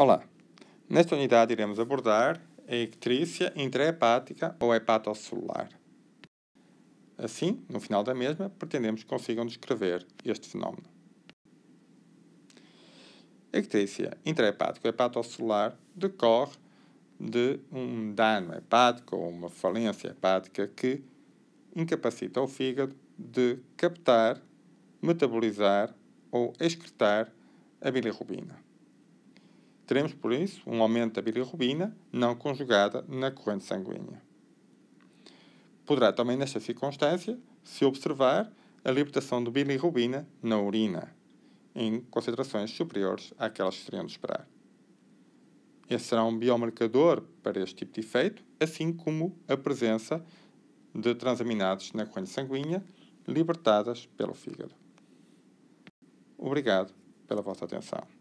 Olá! Nesta unidade iremos abordar a ictrícia intrahepática ou hepatocelular. Assim, no final da mesma, pretendemos que consigam descrever este fenómeno. A ictrícia intrahepática ou hepatocelular decorre de um dano hepático ou uma falência hepática que incapacita o fígado de captar, metabolizar ou excretar a bilirrubina. Teremos, por isso, um aumento da bilirrubina não conjugada na corrente sanguínea. Poderá também, nesta circunstância, se observar a libertação de bilirrubina na urina, em concentrações superiores àquelas que seriam de esperar. Esse será um biomarcador para este tipo de efeito, assim como a presença de transaminases na corrente sanguínea libertadas pelo fígado. Obrigado pela vossa atenção.